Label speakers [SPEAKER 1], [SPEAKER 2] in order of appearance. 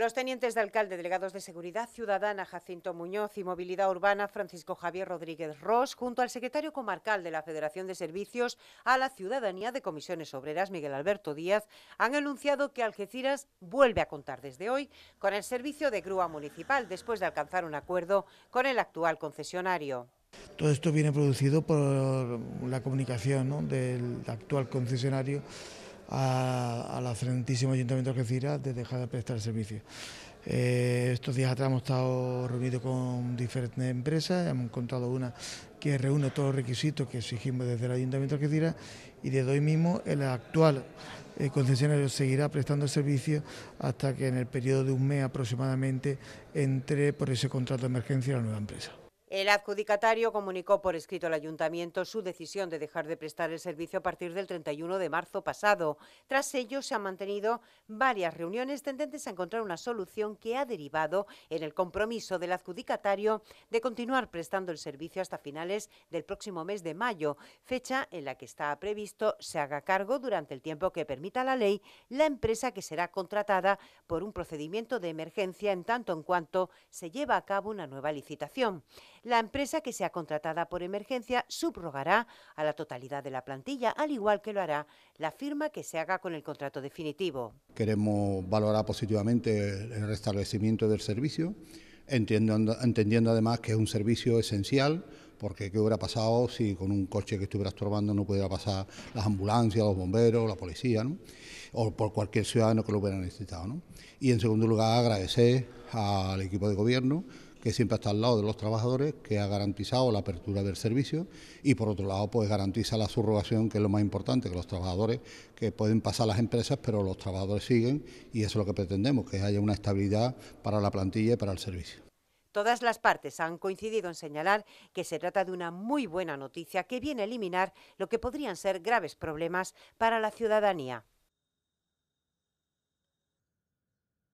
[SPEAKER 1] Los tenientes de alcalde, delegados de Seguridad Ciudadana Jacinto Muñoz y Movilidad Urbana Francisco Javier Rodríguez Ross, junto al secretario comarcal de la Federación de Servicios a la Ciudadanía de Comisiones Obreras, Miguel Alberto Díaz, han anunciado que Algeciras vuelve a contar desde hoy con el servicio de grúa municipal después de alcanzar un acuerdo con el actual concesionario.
[SPEAKER 2] Todo esto viene producido por la comunicación del actual concesionario a, al excelentísimo Ayuntamiento de Algeciras de dejar de prestar el servicio. Eh, estos días atrás hemos estado reunidos con diferentes empresas, hemos encontrado una que reúne todos los requisitos que exigimos desde el Ayuntamiento de Algeciras y desde hoy mismo el actual eh, concesionario seguirá prestando el servicio hasta que en el periodo de un mes aproximadamente entre por ese contrato de emergencia la nueva empresa.
[SPEAKER 1] El adjudicatario comunicó por escrito al ayuntamiento su decisión de dejar de prestar el servicio a partir del 31 de marzo pasado. Tras ello, se han mantenido varias reuniones tendentes a encontrar una solución que ha derivado en el compromiso del adjudicatario de continuar prestando el servicio hasta finales del próximo mes de mayo, fecha en la que está previsto se haga cargo durante el tiempo que permita la ley la empresa que será contratada por un procedimiento de emergencia en tanto en cuanto se lleva a cabo una nueva licitación. La empresa que sea contratada por emergencia subrogará a la totalidad de la plantilla, al igual que lo hará la firma que se haga con el contrato definitivo.
[SPEAKER 3] Queremos valorar positivamente el restablecimiento del servicio, entendiendo, además que es un servicio esencial porque qué hubiera pasado si con un coche que estuviera estorbando... no pudiera pasar las ambulancias, los bomberos, la policía, ¿no? o por cualquier ciudadano que lo hubiera necesitado. ¿no? Y en segundo lugar, agradecer al equipo de gobierno que siempre está al lado de los trabajadores, que ha garantizado la apertura del servicio y por otro lado pues garantiza la subrogación, que es lo más importante, que los trabajadores que pueden pasar las empresas, pero los trabajadores siguen y eso es lo que pretendemos, que haya una estabilidad para la plantilla y para el servicio.
[SPEAKER 1] Todas las partes han coincidido en señalar que se trata de una muy buena noticia que viene a eliminar lo que podrían ser graves problemas para la ciudadanía.